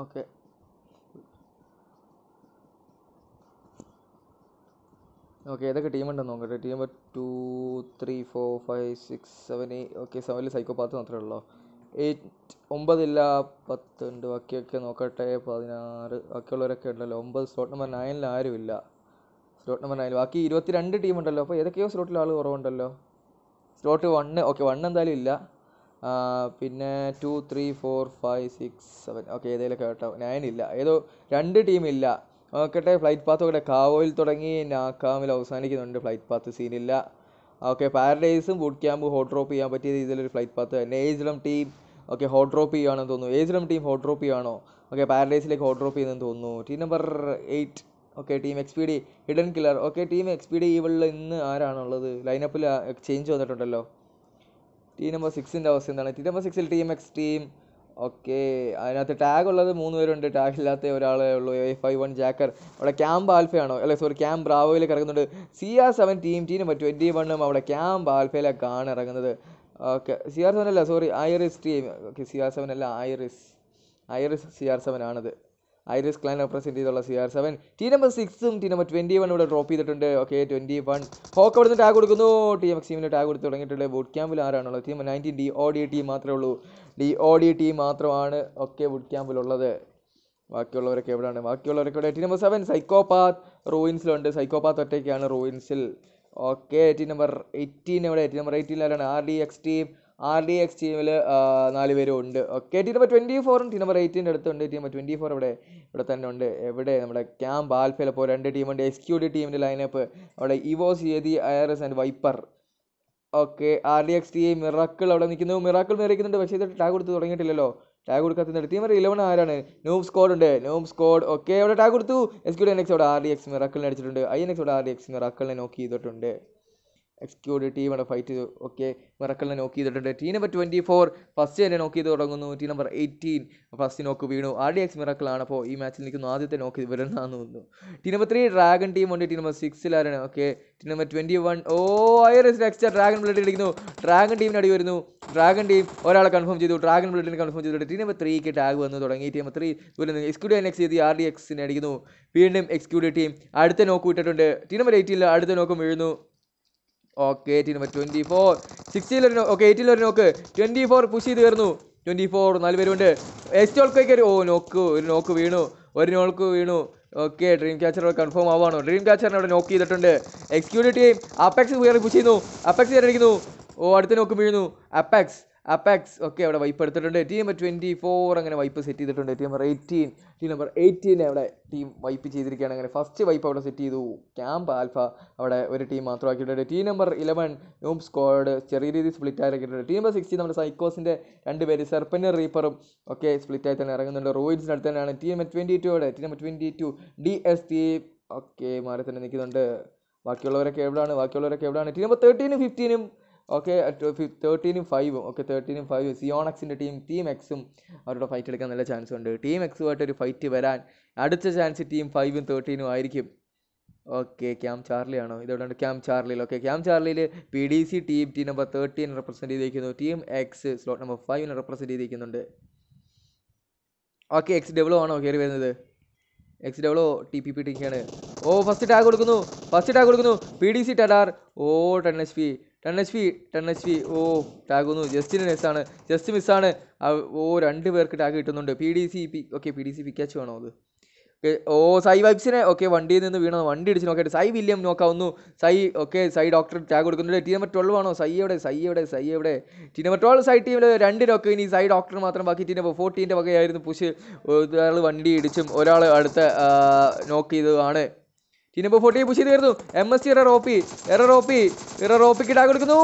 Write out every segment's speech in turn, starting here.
okay okay ഏതൊക്കെ team ഉണ്ടെന്ന് നോക്കട്ടെ team two three four five six seven eight okay സെവനിൽ പാത്ത് മാത്രമേ ഉള്ളൂ എയ്റ്റ് ഒമ്പതില്ല പത്തുണ്ട് ബാക്കിയൊക്കെ നോക്കട്ടെ പതിനാറ് ബാക്കിയുള്ളവരൊക്കെ ഉണ്ടല്ലോ ഒമ്പത് സ്ലോട്ട് നമ്പർ നയനിൽ ആരുമില്ല സ്ലോട്ട് നമ്പർ നയനിൽ ബാക്കി ഇരുപത്തി രണ്ട് ടീം ഉണ്ടല്ലോ അപ്പോൾ ഏതൊക്കെയോ സ്ലോട്ടിൽ ആൾ കുറവുണ്ടല്ലോ സ്ലോട്ട് വണ്ണ് ഓക്കെ വണ്ണ് എന്തായാലും ഇല്ല പിന്നെ two three four five six seven okay ഏതെങ്കിലും കേട്ടോ നയനില്ല ഇല്ല ഏതോ രണ്ട് ടീമില്ല നോക്കട്ടെ ഫ്ലൈറ്റ് പാത്ത് നോക്കട്ടെ കാവോയിൽ തുടങ്ങി നാക്കാമിൽ അവസാനിക്കുന്നുണ്ട് ഫ്ലൈറ്റ് പാത്ത് സീനില്ല ഓക്കെ പാരഡൈസും ബൂട്ട് ക്യാമ്പ് ഹോട്ട് ഡ്രോപ്പ് ചെയ്യാൻ പറ്റിയ രീതിയിലൊരു ഫ്ലൈറ്റ് പാത്ത് തന്നെ ഏജിലം ടീം ഓക്കെ ഹോട്ട് ഡ്രോപ്പ് ചെയ്യുകയാണെന്ന് തോന്നുന്നു ഏജിലം ടീം ഹോട്ട് ഡ്രോപ്പ് ചെയ്യുകയാണോ ഓക്കെ പാരഡൈസിലേക്ക് ഹോട്ട് ഡ്രോപ്പ് ചെയ്യുന്നെന്ന് തോന്നുന്നു team number eight okay team X P D hidden killer okay team X P D ഇവളിൽ ഇന്ന് ആരാണുള്ളത് ലൈനപ്പിൽ ചേഞ്ച് വന്നിട്ടുണ്ടല്ലോ ടീം നമ്പർ സിക്സിൻ്റെ അവസ്ഥ എന്താണ് ടീം നമ്പർ സിക്സിൽ ടീം എക്സ് ടീം ഓക്കെ അതിനകത്ത് ടാഗ് ഉള്ളത് മൂന്ന് പേരുണ്ട് ടാഗ് ഇല്ലാത്ത ഒരാളേ ഉള്ളൂ എ ഫൈവ് വൺ ജാക്കർ അവിടെ ക്യാമ്പ് ആൽഫയാണോ അല്ലെ സോറി ക്യാമ്പ് ബ്രാവോയിൽ ഇറങ്ങുന്നുണ്ട് C R seven team team number twenty വണ്ണും അവിടെ ക്യാമ്പ് ആൽഫയിലേക്കാണ് ഇറങ്ങുന്നത് ഓക്കെ സി ആർ സെവൻ അല്ല sorry Iris team okay C R seven അല്ല Iris Iris C R seven ആണത് ഐറിസ് ക്ലാൻ റെപ്രസെൻറ്റ് ചെയ്തുള്ള C R seven T number സിക്സും T number twenty one ഇവിടെ ഡ്രോപ്പ് ചെയ്തിട്ടുണ്ട് ഓക്കെ ട്വൻറ്റി വൺ ഹോക്ക് അവിടുന്ന് tag കൊടുക്കുന്നു എം എക്സീമിന് ടാഗ് കൊടുത്ത് തുടങ്ങിയിട്ടുണ്ട് വുഡ് ക്യാമ്പിൽ ആരാണുള്ളത് team nineteen D O D team മാത്രമേ ഉള്ളൂ ഡി ഒ ഡി ടീം മാത്രമാണ് ഒക്കെ ക്യാമ്പിൽ ക്യാമ്പിലുള്ളത് ബാക്കിയുള്ളവരൊക്കെ എവിടെയാണ് ബാക്കിയുള്ളവരൊക്കെ ഇവിടെ നമ്പർ സെവൻ സൈക്കോപാത്ത് റൂയിൻസിലുണ്ട് സൈക്കോപാത്ത് ഒറ്റയ്ക്കാണ് റൂയിൻസിൽ ഓക്കെ ടി നമ്പർ എയ്റ്റീൻ ഇവിടെ ടി നമ്പർ ആരാണ് R D X team R D X ടീമിൽ നാല് പേരും ഉണ്ട് ഓക്കെ ടി നമ്പർ ട്വൻറ്റി ഫോറും ടി നമ്പർ എയ്റ്റീൻ്റെ അടുത്തുണ്ട് ടി നമ്പർ ട്വൻറ്റി ഫോർ ഇവിടെ ഇവിടെ തന്നെ ഉണ്ട് എവിടെ നമ്മുടെ ക്യാമ്പ് ആൽഫയിൽ ഇപ്പോൾ രണ്ട് ടീമുണ്ട് എസ് ക്യു ഡി ടീമിൻ്റെ ലൈനപ്പ് അവിടെ Evo R S and Viper okay R D X T Miracle അവിടെ നിൽക്കുന്നു മിറാക്കിൾ നിറയ്ക്കുന്നുണ്ട് പക്ഷേ ഇത് ടാഗ് കൊടുത്ത് തുടങ്ങിയിട്ടില്ലല്ലോ ടാഗ് കൊടുക്കാത്തത് ടീം ഇലവൻ ആരാണ് നൂം സ്കോഡ് ഉണ്ട് നോം സ്കോഡ് ഓക്കെ അവിടെ ടാഗ് കൊടുത്തു ക്യു ഡി എൻ എക്സ് അവിടെ ആർ ഡി എക്സ് മിറാക്കിളിനെ അടിച്ചിട്ടുണ്ട് ഐ എൻ എക്സ് അവിടെ ആർ ഡി എക്സ് മിറാക്കിളിനെ നോക്കി ചെയ്തിട്ടുണ്ട് എക്സ്ക്യൂഡ് ടീമാണ് ഫൈറ്റ് ചെയ്തു ഓക്കെ മിറക്കലിനെ നോക്ക് ചെയ്തിട്ടുണ്ട് T number twenty four first തന്നെ നോക്ക് ചെയ്ത് തുടങ്ങുന്നു ടീ നമ്പർ എയ്റ്റീൻ ഫസ്റ്റ് നോക്ക് വീണു ആർ ഡി എക്സ് മിറക്കലാണ് അപ്പോൾ ഈ മാച്ചിൽ നിൽക്കുന്നു ആദ്യത്തെ നോക്ക് ഇവരെന്നാന്ന് തോന്നുന്നു T number three dragon team ഉണ്ട് ടീ നമ്പർ സിക്സിലാണ് okay T number twenty one ഓ ഐറസ് എക്സ്ട്രാ ഡ്രാഗൺ ബ്ലഡ് ഇടിക്കുന്നു ഡ്രാഗൺ ടീമിന് അടി വരുന്നു ഡ്രാഗൺ ടീം ഒരാളെ കൺഫേം ചെയ്തു ഡ്രാഗൺ ബ്ലഡിനെ കൺഫേം ചെയ്തിട്ട് ടീ നമ്പർ ത്രീക്ക് ടാഗ് വന്നു തുടങ്ങി ടീ നമ്പർ ത്രീ എക്സ്ക്യൂഡ് എൻ എക്സ് ചെയ്ത് ആർ ഡി എക്സിനെ അടിക്കുന്നു വീണ്ടും എക്സ്ക്യൂഡ് ടീം അടുത്ത നോക്ക് വിട്ടിട്ടുണ്ട് ടീ നമ്പർ എയ്റ്റിൽ അടുത്ത നോക്കും വീഴുന്നു ഓക്കെ എയ്റ്റീൻ ട്വൻറ്റി ഫോർ സിക്സ്റ്റിയിലൊരു ഓക്കെ എയ്റ്റീൻ എയ്റ്റീനിലൊരു നോക്ക് ട്വൻറ്റി ഫോർ പുഷ് ചെയ്ത് കയറുന്നു ട്വൻറ്റി ഫോർ നാല് പേരുണ്ട് എക്സ്റ്റ് ഓൾക്കൊക്കെ ഒരു ഓ നോക്ക് ഒരു നോക്ക് വീണു ഒരു നോൾക്ക് വീണു ഓക്കെ ഡ്രീം ക്യാച്ചർ കൺഫേം ആവാണോ ഡ്രീം ക്യാച്ചറിനെ അവിടെ നോക്ക് ചെയ്തിട്ടുണ്ട് എക്സിക്യൂട്ടീവ് ടീം അപ്പെക്സ് കയറി പുഷ് ചെയ്യുന്നു അപ്പെക്സ് കയറിയിരിക്കുന്നു ഓ അടുത്ത നോക്ക് വീഴുന്നു അപ്പെക്സ് അപ്പാക്സ് ഒക്കെ അവിടെ വൈപ്പ് എടുത്തിട്ടുണ്ട് ടീം നമ്പർ ട്വൻറ്റി ഫോർ അങ്ങനെ വൈപ്പ് സെറ്റ് ചെയ്തിട്ടുണ്ട് team number eighteen team number eighteen അവിടെ ടീം വൈപ്പ് ചെയ്തിരിക്കുകയാണ് അങ്ങനെ ഫസ്റ്റ് വൈപ്പ് അവിടെ സെറ്റ് ചെയ്തു ക്യാമ്പ് ആൽഫ അവിടെ ഒരു ടീം മാത്രമാക്കിയിട്ടുണ്ട് ടീം നമ്പർ ഇലവൻ നോം സ്ക്വാഡ് ചെറിയ രീതിയിൽ സ്പ്ലിറ്റ് ആയിരിക്കുന്നുണ്ട് ടീം നമ്പർ സിക്സ്റ്റീൻ നമ്മുടെ സൈക്കോസിൻ്റെ രണ്ട് പേര് സെർപ്പനും റീപ്പറും ഒക്കെ ആയി തന്നെ ഇറങ്ങുന്നുണ്ട് റോയിഡ്സിൻ്റെ അടുത്ത് തന്നെയാണ് ടീം നമ്പർ ട്വൻറ്റി ടു അവിടെ team number twenty two D S T ഒക്കെ മാറി തന്നെ നിൽക്കുന്നുണ്ട് ബാക്കിയുള്ളവരൊക്കെ എവിടെയാണ് ബാക്കിയുള്ളവരൊക്കെ എവിടെയാണ് ടീം നമ്പർ തേർട്ടീനും ഫിഫ്റ്റീനും ഓക്കെ തേർട്ടീനും ഫൈവും ഓക്കെ തേർട്ടീനും ഫൈവ് സിയോണക്സിൻ്റെ ടീം ടീം എക്സും അവരുടെ ഫൈറ്റ് എടുക്കാൻ നല്ല ചാൻസ് ഉണ്ട് ടീം എക്സുമായിട്ട് ഒരു ഫൈറ്റ് വരാൻ അടുത്ത ചാൻസ് ടീം ഫൈവും തേർട്ടീനും ആയിരിക്കും ഓക്കെ ക്യാം ചാർലി ആണോ ഇതോടുണ്ട് ക്യാം ചാർലിയിൽ ഓക്കെ ക്യാം ചാർലിയിൽ P D C team team number thirteen represent ചെയ്തിരിക്കുന്നു ടീം എക്സ് സ്ലോട്ട് നമ്പർ ഫൈവിനെ റെപ്രസെൻ്റ് ചെയ്തിരിക്കുന്നുണ്ട് ഓക്കെ എക്സ് ഡബ്ലോ ആണോ കയറി വരുന്നത് എക്സ് ഡബ്ലോ ടി പി പി ടിക്കാണ് ഓ ഫസ്റ്റ് ടാഗ് കൊടുക്കുന്നു ഫസ്റ്റ് ടാഗ് കൊടുക്കുന്നു പി ഡി സി ടഡാർ ഓ ten S P ten H P ten H P ഓ ടാഗ് ടാഗൊന്നു ജസ്റ്റിന് മിസ്സാണ് ജസ്റ്റ് മിസ്സാണ് ഓ രണ്ട് പേർക്ക് ടാഗ് കിട്ടുന്നുണ്ട് P D C P okay P D C പിക്കാച്ച് വേണോ അത് ഓ സൈ വൈബ്സിനെ ഓക്കെ വണ്ടിയിൽ നിന്ന് വീണോ വണ്ടി അടിച്ച് നോക്കട്ടെ സൈ വില്യം നോക്കാവുന്നു Psy okay Psy doctor tag കൊടുക്കുന്നുണ്ട് ടി നമ്പർ ട്വൽവ് ആണോ സൈ എവിടെ സൈ എവിടെ സൈ എവിടെ ടി നമ്പർ ട്വൽവ് സൈ ടീമിൽ രണ്ട് രൊക്കെ ഇനി സൈ ഡോക്ടർ മാത്രം ബാക്കി ടി നമ്പർ ഫോർട്ടീൻ്റെ വകയായിരുന്നു പുഷ് ഒരാൾ വണ്ടി ഇടിച്ചും ഒരാൾ അടുത്ത നോക്ക് ചെയ്തതാണ് ചിന്നിപ്പോൾ ഫോർട്ടി പുഷ് ചെയ്ത് കയറുന്നു എം എസ് സി എറർ ഓപ്പി എറർ ഓപ്പി എറർ ഓപ്പിക്ക് ടാഗ് കൊടുക്കുന്നു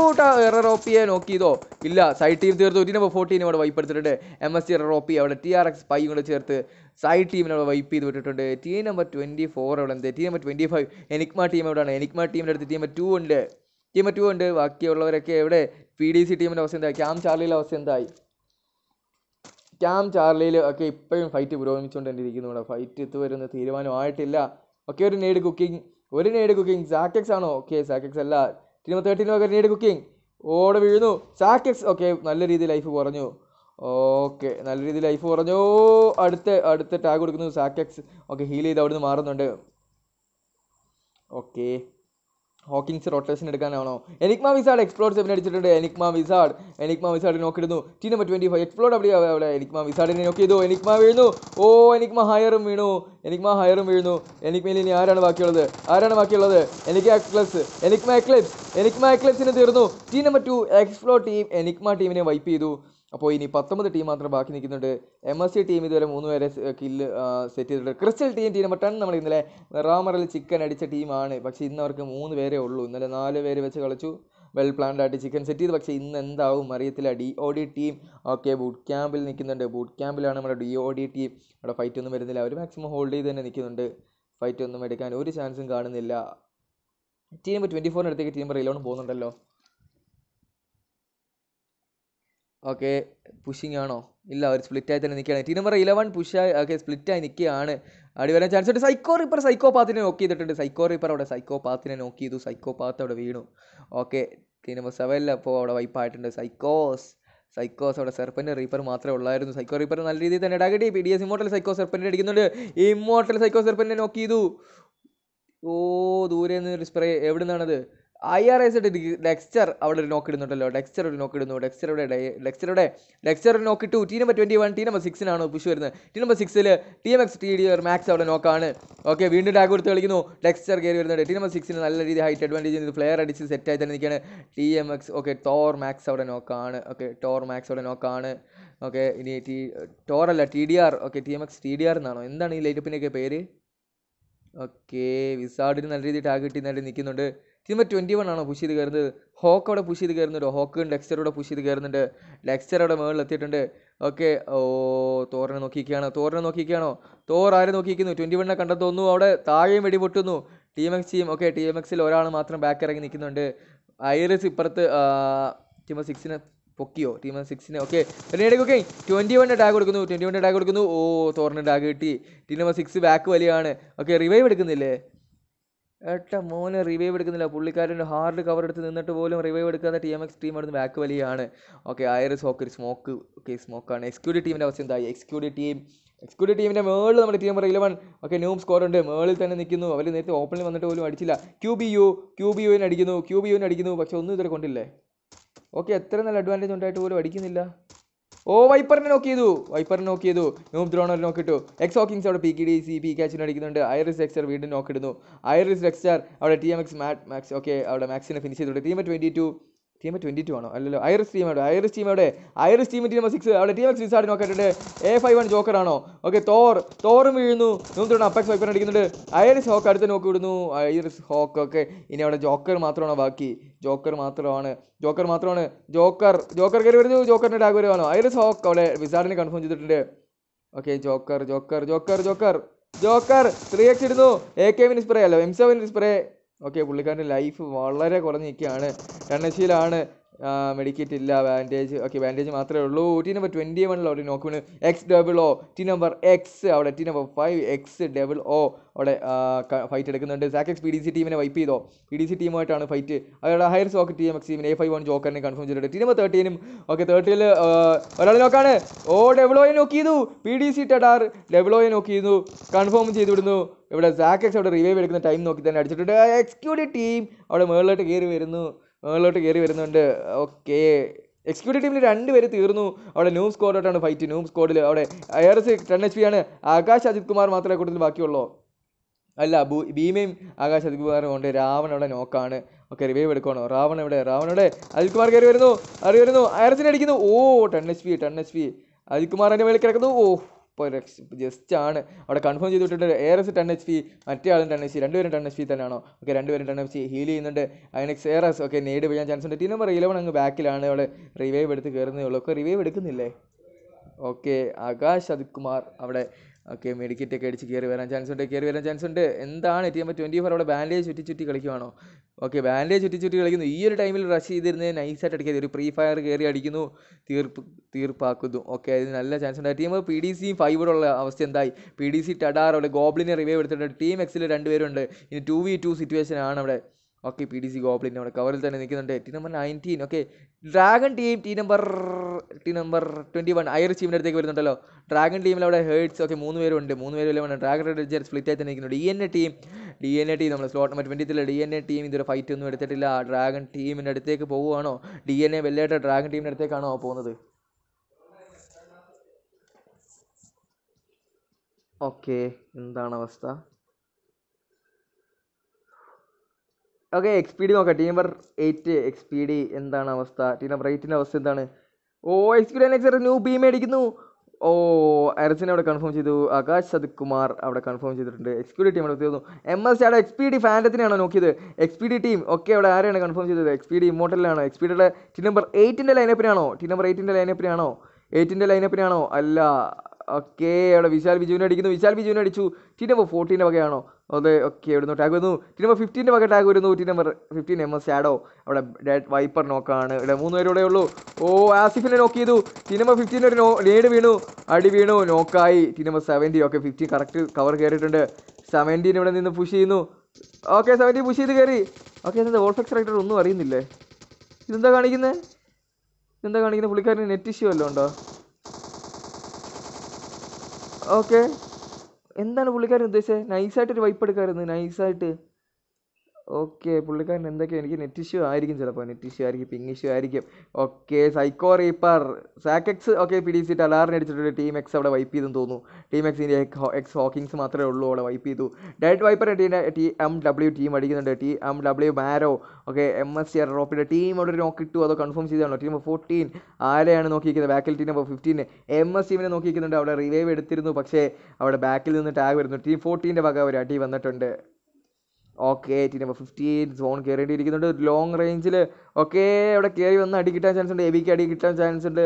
എറർ ഓപ്പിയെ നോക്ക് ഇല്ല സൈഡ് ടീം തീർത്തു ചിന്നിപ്പോൾ ഫോർട്ടീനെ അവിടെ വൈപ്പ് എടുത്തിട്ടുണ്ട് എം എസ് സി എറർ ഓപ്പി അവിടെ ടി ആർ എക്സ് പൈ കൊണ്ട് ചേർത്ത് സൈഡ് ടീമിനെ അവിടെ വൈപ്പ് ചെയ്ത് വിട്ടിട്ടുണ്ട് ടീം നമ്പർ ട്വൻറ്റി ഫോർ അവിടെ എന്ത് team number twenty five Enigma team എവിടെയാണ് എനിക്മ ടീമിൻ്റെ അടുത്ത് ടീം നമ്പർ ടു ഉണ്ട് ടീം ടു ഉണ്ട് ബാക്കിയുള്ളവരൊക്കെ എവിടെ പി ഡി സി ടീമിൻ്റെ അവസ്ഥ എന്തായി ക്യാം ചാർലിയിലെ അവസ്ഥ എന്തായി ക്യാം ചാർലിയിൽ ഒക്കെ ഇപ്പോഴും ഫൈറ്റ് പുരോഗമിച്ചുകൊണ്ടിരിക്കുന്നു ഇവിടെ ഫൈറ്റ് എത്തുവരുന്ന തീരുമാനമായിട്ടില്ല ഓക്കെ ഒരു നേഡ് കുക്കിംഗ് ഒരു നേഡ് കുക്കിംഗ് സാക്കെക്സ് ആണോ ഓക്കെ സാക്കെക്സ് അല്ല ടീം തേർട്ടീന് പകരം നേഡ് കുക്കിംഗ് ഓടെ വീഴുന്നു സാക്കെക്സ് ഓക്കെ നല്ല രീതിയിൽ ലൈഫ് കുറഞ്ഞു ഓക്കെ നല്ല രീതിയിൽ ലൈഫ് കുറഞ്ഞു അടുത്ത അടുത്ത ടാഗ് കൊടുക്കുന്നു സാക്കെക്സ് ഓക്കെ ഹീൽ ചെയ്ത് അവിടുന്ന് മാറുന്നുണ്ട് ഓക്കേ ഹോക്കിങ്സ് റൊട്ടേഷൻ എടുക്കാനാണോ എനിക്മ വിസാഡ് എക്സ്പ്ലോർ സെവൻ അടിച്ചിട്ടുണ്ട് എനിക്മ വിസാഡ് എനിക്മ വിസാഡ് നോക്കിയിരുന്നു T number twenty five explore അവിടെ അവിടെ എനിക്മ വിസാഡിനെ നോക്കി ചെയ്തു എനിക്മ വീഴുന്നു ഓ എനിക്മ ഹയറും വീണു എനിക്മ ഹയറും വീഴുന്നു എനിക്മയിൽ ഇനി ആരാണ് ബാക്കിയുള്ളത് ആരാണ് ബാക്കിയുള്ളത് എനിക്ക് എക്ലസ് എനിക്മ എക്ലിപ്സ് എനിക്മ എക്ലിപ്സിന് തീർന്നു T number two explore team Enigma ടീമിനെ വൈപ്പ് ചെയ്തു അപ്പോൾ ഇനി പത്തൊമ്പത് ടീം മാത്രം ബാക്കി നിൽക്കുന്നുണ്ട് എം എസ് സി ടീം ഇതുവരെ മൂന്ന് പേരെ കില്ല് സെറ്റ് ചെയ്തിട്ടുണ്ട് crystal team team number ten നമ്മൾ ഇന്നലെ റാമറിൽ ചിക്കൻ അടിച്ച ടീമാണ് പക്ഷേ ഇന്ന് അവർക്ക് മൂന്ന് പേരേ ഉള്ളൂ ഇന്നലെ നാല് പേര് വെച്ച് കളിച്ചു വെൽ പ്ലാൻഡ് ആയിട്ട് ചിക്കൻ സെറ്റ് ചെയ്ത് പക്ഷേ ഇന്ന് എന്താവും അറിയത്തില്ല D O D team okay boot ക്യാമ്പിൽ നിൽക്കുന്നുണ്ട് ബൂട്ട് ക്യാമ്പിലാണ് നമ്മുടെ ഡി ഒ ഡി ടീം അവിടെ ഫൈറ്റ് ഒന്നും വരുന്നില്ല അവർ മാക്സിമം ഹോൾഡ് ചെയ്ത് തന്നെ നിൽക്കുന്നുണ്ട് ഫൈറ്റ് ഒന്നും എടുക്കാൻ ഒരു ചാൻസും കാണുന്നില്ല ടീം ട്വൻറ്റി ഫോറിനടുത്തേക്ക് ടീം ടീം റീലോൺ പോകുന്നുണ്ടല്ലോ ഓക്കെ പുഷിങ് ആണോ ഇല്ല അവർ ആയി തന്നെ നിൽക്കുകയാണ് ടീം നമ്പർ ഇലവൻ പുഷായി ഓക്കെ സ്പ്ലിറ്റായി നിൽക്കുകയാണ് അടി വരാൻ ചാൻസ് ഉണ്ട് സൈക്കോ റീപ്പർ സൈക്കോ പാത്തിനെ നോക്ക് ചെയ്തിട്ടുണ്ട് സൈക്കോ റീപ്പർ അവിടെ സൈക്കോ പാത്തിനെ നോക്ക് ചെയ്തു സൈക്കോ പാത്ത് അവിടെ വീണു ഓക്കെ ടീം നമ്പർ സെവനിൽ അപ്പോൾ അവിടെ വൈപ്പായിട്ടുണ്ട് സൈക്കോസ് സൈക്കോസ് അവിടെ സെർപ്പൻ്റെ റീപ്പർ മാത്രമേ ഉള്ളായിരുന്നു സൈക്കോ റീപ്പർ നല്ല രീതിയിൽ തന്നെ ഇടാകട്ടി P D S immortal Psycho സെർപ്പൻ്റെ അടിക്കുന്നുണ്ട് ഇമോട്ടൽ സൈക്കോ സെർപ്പൻ്റെ നോക്ക് ചെയ്തു ഓ ദൂരെ നിന്ന് ഒരു സ്പ്രേ എവിടെ നിന്നാണത് ഐ ആർ എസ് ഡെക്സ്ചർ അവിടെ ഒരു നോക്ക് ഇടുന്നുണ്ടല്ലോ ഡെക്സ്റ്റർ ഒരു നോക്ക് ഇടുന്നു ഡെക്സ്റ്ററുടെ ഡെക്സ്റ്ററുടെ ഡെക്സ്റ്റർ ഒരു നോക്ക് ഇട്ടു T number twenty one T number സിക്സിനാണ് പുഷ് വരുന്നത് ടി നമ്പർ സിക്സിൽ T M X T D max അവിടെ നോക്കാണ് ഓക്കെ വീണ്ടും ടാഗ് കൊടുത്ത് കളിക്കുന്നു ഡെക്സ്ചർ കയറി വരുന്നുണ്ട് ടി നമ്പർ സിക്സിന് നല്ല രീതി ഹൈറ്റ് അഡ്വാൻറ്റേജ് ചെയ്ത് ഫ്ലെയർ അടിച്ച് സെറ്റ് ആയി തന്നെ നിൽക്കുകയാണ് T M X okay Thor max അവിടെ നോക്കാണ് ഓക്കെ ടോർ മാക്സ് അവിടെ നോക്കാണ് ഓക്കെ ഇനി ടി അല്ല T D R okay T M X T D R എന്നാണോ എന്താണ് ഈ ലൈറ്റപ്പിൻ്റെയൊക്കെ പേര് ഓക്കെ വിസാർഡിന് നല്ല രീതി ടാഗ് കിട്ടി നല്ല നിൽക്കുന്നുണ്ട് തീമ ട്വൻറ്റി വൺ ആണോ പുഷ് ചെയ്ത് കയറുന്നത് ഹോക്ക് അവിടെ പുഷ് ചെയ്ത് കയറുന്നുണ്ട് ഹോക്ക് ഡെക്സ്റ്ററോടെ പുഷ് ചെയ്ത് കയറുന്നുണ്ട് ലെക്സ്റ്റർ അവിടെ മുകളിൽ എത്തിയിട്ടുണ്ട് ഓക്കെ ഓ തോറിനെ നോക്കിയിരിക്കുകയാണോ തോറിനെ നോക്കിയിരിക്കുകയാണോ തോർ ആരെ നോക്കിയിരിക്കുന്നു ട്വൻറ്റി വണ്ണിനെ കണ്ടെത്തുന്നു അവിടെ താഴെയും വെടിപൊട്ടുന്നു ടി എം എക്സ് ചെയ്യും ഓക്കെ ടി എം എക്സിൽ ഒരാൾ മാത്രം ബാക്ക് ഇറങ്ങി നിൽക്കുന്നുണ്ട് ഐറിസ് ഇപ്പുറത്ത് ടീം സിക്സിനെ പൊക്കിയോ ടീം സിക്സിനെ ഓക്കെ ഓക്കെ ട്വൻറ്റി വണ്ണിന് ടാഗ് കൊടുക്കുന്നു ട്വൻറ്റി വണ്ണിന് ടാഗ് കൊടുക്കുന്നു ഓ തോറിന് ടാഗ് കിട്ടി ടീം സിക്സ് ബാക്ക് വലിയാണ് ഓക്കെ റിവൈവ് എടുക്കുന്നില്ലേ ഏട്ടാ മോനെ റിവൈവ് എടുക്കുന്നില്ല പുള്ളിക്കാരൻ്റെ ഹാർഡ് കവർ എടുത്ത് നിന്നിട്ട് പോലും റിവൈവ് എടുക്കാതെ ടി എം എക്സ് ടീം അവിടുന്ന് ബാക്ക് വലിയാണ് okay Iris okay smoke okay സ്മോക്കാണ് എക്സ്ക്യൂഡി ടീമിൻ്റെ അവസ്ഥ എന്തായി എക്സ്ക്യൂഡി ടീം എക്സ്ക്യൂഡി ടീമിൻ്റെ മേളിൽ നമ്മുടെ ടീം ഇലവൺ ഓക്കെ ന്യൂം സ്കോർ ഉണ്ട് മേളിൽ തന്നെ നിൽക്കുന്നു അവർ നേരത്തെ ഓപ്പണിൽ വന്നിട്ട് പോലും അടിച്ചില്ല Q B U Q B യുവിനടിക്കുന്നു അടിക്കുന്നു ക്യൂ ബി യുവിനടിക്കുന്നു അടിക്കുന്നു പക്ഷേ ഒന്നും ഇതുവരെ കൊണ്ടില്ലേ ഓക്കെ എത്ര നല്ല അഡ്വാൻറ്റേജ് ഉണ്ടായിട്ട് പോലും അടിക്കുന്നില്ല ഓ വൈപ്പറിനെ നോക്കി ചെയ്തു വൈപ്പറിനെ നോക്കി ചെയ്തു നോം ദ്രോണർ നോക്കിട്ടു എക്സ് ഹോക്കിങ്സ് അവിടെ പി കി ഡി സി പി ക്യാച്ചിന് അടിക്കുന്നുണ്ട് ഐറിസ് എക്സ്റ്റർ വീണ്ടും നോക്കിടുന്നു ഐറിസ് എക്സ്റ്റർ അവിടെ ടി എം എക്സ് മാറ്റ് മാക്സ് ഓക്കെ അവിടെ മാക്സിനെ ഫിനിഷ് ചെയ്തിട്ടുണ്ട് team twenty two team twenty two ആണോ അല്ലല്ലോ ഐറിസ് ടീം എവിടെ ഐറിസ് ടീം എവിടെ Iris team team number six അവിടെ ടീം എക്സ് വിസാർഡ് നോക്കിയിട്ടുണ്ട് എ ഫൈവ് വൺ ജോക്കർ ആണോ ഓക്കെ തോർ തോറും വീഴുന്നു നോക്കിട്ടുണ്ട് അപ്പക്സ് വൈപ്പൻ അടിക്കുന്നുണ്ട് ഐറിസ് ഹോക്ക് അടുത്ത് നോക്കി വിടുന്നു ഐറിസ് ഹോക്ക് ഒക്കെ ഇനി അവിടെ ജോക്കർ മാത്രമാണോ ബാക്കി ജോക്കർ മാത്രമാണ് ജോക്കർ മാത്രമാണ് ജോക്കർ ജോക്കർ കയറി വരുന്നു ജോക്കറിൻ്റെ ടാഗ് വരുവാണോ ഐറിസ് ഹോക്ക് അവിടെ വിസാർഡിനെ കൺഫേം ചെയ്തിട്ടുണ്ട് okay Joker Joker Joker Joker Joker three X ഇടുന്നു എ കെ വിൻ സ്പ്രേ അല്ലോ എം സെവൻ സ്പ്രേ ഓക്കേ പുള്ളിക്കാരൻ്റെ ലൈഫ് വളരെ കുറഞ്ഞിരിക്കുകയാണ് നിൽക്കുകയാണ് മെഡിക്കേറ്റ് ഇല്ല ബാൻഡേജ് ഓക്കെ ബാൻഡേജ് മാത്രമേ ഉള്ളൂ ടി നമ്പർ ട്വൻറ്റി വണ്ണിൽ അവിടെ നോക്കുമ്പോൾ X double O T number X അവിടെ T number five X double O അവിടെ ഫൈറ്റ് എടുക്കുന്നുണ്ട് സാക്സ് പി ഡി സി ടീമിനെ വൈപ്പ് ചെയ്തോ പി ഡി സി ടീമായിട്ടാണ് ഫൈറ്റ് അവരുടെ ഹയർ സോക്കറ്റ് എം എക്സ് ടീമിന് എ ഫൈവ് വൺ ജോക്കറിനെ കൺഫേം ചെയ്തിട്ടുണ്ട് ടീം തേർട്ടീനും ഓക്കെ തേർട്ടിയിൽ ഒരാൾ നോക്കാണ് ഓ ഡെവ്ലോയെ നോക്കി ചെയ്തു പി ഡി സി ടെഡാർ ഡെവ്ലോയെ നോക്കി ചെയ്തു കൺഫേം ചെയ്തു വിടുന്നു ഇവിടെ സാക്സ് അവിടെ റിവൈവ് എടുക്കുന്ന ടൈം നോക്കി തന്നെ അടിച്ചിട്ടുണ്ട് എക്സ്ക്യൂട്ടീവ് ടീം അവിടെ മുകളിലോട്ട് കയറി വരുന്നു മുകളിലോട്ട് കയറി വരുന്നുണ്ട് ഓക്കെ എക്സിക്യൂട്ടീവ് ടീമിൽ രണ്ട് പേര് തീർന്നു അവിടെ ന്യൂ സ്കോഡായിട്ടാണ് ഫൈറ്റ് ന്യൂ സ്കോഡിൽ അവിടെ എയർസ് ടെൻ എച്ച് പി ആണ് ആകാശ് അജിത് കുമാർ മാത്രമേ കൂടുതൽ ബാക്കിയുള്ളൂ അല്ല ഭൂ ഭീമയും ആകാശ് അജിത് കുമാറും ഉണ്ട് രാവൺ അവിടെ നോക്കാണ് ഓക്കെ റിവൈവ് എടുക്കണോ രാവൺ എവിടെ രാവണോടെ അജിത് കുമാർ കയറി വരുന്നു അറിയ വരുന്നു അയർസിനെ അടിക്കുന്നു ഓ ten H P ten H P Ajith കുമാറിൻ്റെ മേളിൽ കിടക്കുന്നു ഓ ഇപ്പോൾ ജസ്റ്റ് ആണ് അവിടെ കൺഫേം ചെയ്ത് വിട്ടിട്ട് A S ten H P മറ്റേ ആളും ടെൻ എച്ച് പി രണ്ടുപേരും ടെൻ എച്ച് പി തന്നെയാണോ ഓക്കെ രണ്ടുപേരും ടെൻ എച്ച് പി ഹീൽ ചെയ്യുന്നുണ്ട് അയനക്സ് എയർഎസ് ആർ എസ് ഓക്കെ നേടി പോയാൻ ചാൻസ് ഉണ്ട് ടീം നമ്പർ ഇലവൻ അങ്ങ് ബാക്കിലാണ് അവിടെ റിവൈവ് എടുത്ത് കയറുന്നേ ഉള്ളൂ ഒക്കെ റിവൈവ് എടുക്കുന്നില്ലേ ഓക്കെ ആകാശ് അതികുമാർ അവിടെ ഓക്കെ ഒക്കെ അടിച്ച് കയറി വരാൻ ചാൻസ് ഉണ്ട് കയറി വരാൻ ചാൻസ് ഉണ്ട് എന്താണ് എത്തി നമ്പർ ട്വൻറ്റി ഫോർ അവിടെ ബാൻഡേജ് ചുറ്റി ചുറ്റി കളിക്കുവാണോ ഓക്കെ ബാൻഡേജ് ചുറ്റി ചുറ്റി കളിക്കുന്നു ഈ ഒരു ടൈമിൽ റഷ് നൈസ് നൈസായിട്ട് അടിക്കാതെ ഒരു ഫ്രീ ഫയർ കയറി അടിക്കുന്നു തീർപ്പ് തീർപ്പാക്കുന്നു ഓക്കെ അതിന് നല്ല ചാൻസ് ഉണ്ട് team P D C five ഉള്ള അവസ്ഥ എന്തായി പി ഡി സി ടഡാർ അവിടെ ഗോബ്ലിനെ റിവൈവ് എടുത്തിട്ടുണ്ട് ടീം എക്സിൽ രണ്ടുപേരുണ്ട് ഇനി ടു വി ടു സിറ്റുവേഷൻ ആണ് അവിടെ okay P D C goblin അവിടെ കവറിൽ തന്നെ നിൽക്കുന്നുണ്ട് T number nineteen okay dragon team T number T number twenty one അയർ ടീമിൻ്റെ അടുത്തേക്ക് വരുന്നുണ്ടല്ലോ ഡ്രാഗൺ ടീമിൽ അവിടെ ഹേർട്സ് ഓക്കെ മൂന്ന് പേരുണ്ട് മൂന്ന് പേര് വേണം ഡ്രാഗൺ റെഡ് സ്പ്ലിറ്റ് ആയി തന്നെ നിൽക്കുന്നു D N A team D N A team നമ്മൾ slot number twenty three D N A team ഇതൊരു ഫൈറ്റ് ഒന്നും എടുത്തിട്ടില്ല ഡ്രാഗൺ ടീമിൻ്റെ അടുത്തേക്ക് പോവുകയാണോ ഡി എൻ എ വെല്ലായിട്ട് ഡ്രാഗൺ ടീമിൻ്റെ അടുത്തേക്കാണോ പോകുന്നത് ഓക്കെ എന്താണ് അവസ്ഥ ഓക്കെ എക്സ് പി ഡി നോക്കാം team number eight X P D എന്താണ് അവസ്ഥ ടീം നമ്പർ എയ്റ്റിൻ്റെ അവസ്ഥ എന്താണ് ഓ X P D X new B മേടിക്കുന്നു ഓ അരസിനെ അവിടെ കൺഫേം ചെയ്തു ആകാശ് സത് കുമാർ അവിടെ കൺഫേം ചെയ്തിട്ടുണ്ട് എക്സ് പി ഡി ടീം അവിടെ തീർന്നു എം എസ് ആടെ എക്സ് പി ഡി ഫാൻഡത്തിനാണോ നോക്കിയത് X P D team okay അവിടെ ആരെയാണ് കൺഫേം ചെയ്തത് എക്സ് പി ഡി ഇമ്മോട്ടലിലാണോ എക്സ് പി ഡിയുടെ ടീം നമ്പർ എയ്റ്റിൻ്റെ ലൈനപ്പിനാണോ ടീം നമ്പർ എയ്റ്റിൻ്റെ ലൈനപ്പിനാണോ എയ്റ്റിൻ്റെ ലൈനപ്പിനാണോ അല്ല ഓക്കെ അവിടെ വിശാൽ ബിജുവിനെ അടിക്കുന്നു വിശാൽ ബിജുവിനെ അടിച്ചു ടീം നമ്പർ ഫോർട്ടീൻ്റെ വകയാണോ ഒന്ന് ഓക്കെ ഇവിടുന്ന് ടാഗ് വരുന്നു ടീം നമ്പർ ഫിഫ്റ്റീൻ്റെ പകരം ടാഗ് വരുന്നു team number fifteen M S shadow അവിടെ വൈപ്പർ നോക്കാണ് ഇവിടെ മൂന്ന് പേരൂടെ ഉള്ളൂ ഓ ആസിഫിനെ നോക്ക് ചെയ്തു ടീം നമ്പർ ഫിഫ്റ്റീൻ ഒരു നോ ലീഡ് വീണു അടി വീണു നോക്കായി team number seventy okay fifteen correct cover കയറിയിട്ടുണ്ട് സെവൻറ്റീൻ ഇവിടെ നിന്ന് പുഷ് ചെയ്യുന്നു ഓക്കെ സെവൻറ്റീൻ പുഷ് ചെയ്ത് കയറി ഓക്കെ എന്താ ഓൾഫെക്സ് റൈറ്റർ ഒന്നും അറിയുന്നില്ലേ ഇതെന്താ കാണിക്കുന്നത് എന്താ കാണിക്കുന്നത് പുള്ളിക്കാരൻ നെറ്റ് ഇഷ്യൂ വല്ലതും ഉണ്ടോ ഓക്കെ എന്താണ് പുള്ളിക്കാരൻ ഉദ്ദേശിച്ചത് നൈസായിട്ടൊരു വൈപ്പ് എടുക്കാമായിരുന്നു നൈസായിട്ട് ഓക്കെ പുള്ളിക്കാരൻ എന്തൊക്കെയാണ് എനിക്ക് നെറ്റ് ഇഷ്യൂ ആയിരിക്കും ചിലപ്പോൾ നെറ്റ് ഇഷ്യൂ ആയിരിക്കും പിങ് ഇഷ്യൂ ആയിരിക്കും ഓക്കെ സൈക്കോ റീപ്പർ സാക്കെക്സ് ഓക്കെ പി ഡി സി ടലാറിനെ അടിച്ചിട്ടുണ്ട് ടീം എക്സ് അവിടെ വൈപ്പ് ചെയ്തെന്ന് തോന്നുന്നു ടീം എക്സിൻ്റെ എക്സ് ഹോക്കിങ്സ് മാത്രമേ ഉള്ളൂ അവിടെ വൈപ്പ് ചെയ്തു ഡയറ്റ് viper team T M W team അടിക്കുന്നുണ്ട് ടി എം ഡബ്ല്യു മാരോ ഓക്കെ എം എസ് സി റോപ്പിൻ്റെ ടീം അവിടെ നോക്കി നോക്ക് അതോ കൺഫേം ചെയ്താണോ ടീം ഫോർട്ടീൻ ആരെയാണ് നോക്കിയിരിക്കുന്നത് ബാക്കിൽ team number fifteen M S ടീമിനെ നോക്കിയിരിക്കുന്നുണ്ട് അവിടെ റിവൈവ് എടുത്തിരുന്നു പക്ഷേ അവിടെ ബാക്കിൽ നിന്ന് ടാഗ് വരുന്നു ടീം ഫോർട്ടീൻ്റെ വക ഒരു അടി വന്നിട്ടുണ്ട് okay T number fifteen zone കയറിയിട്ടിരിക്കുന്നുണ്ട് ലോങ് റേഞ്ചിൽ ഓക്കെ അവിടെ കയറി വന്ന് അടി കിട്ടാൻ ചാൻസ് ഉണ്ട് എ ബിക്ക് അടി കിട്ടാൻ ചാൻസ് ഉണ്ട്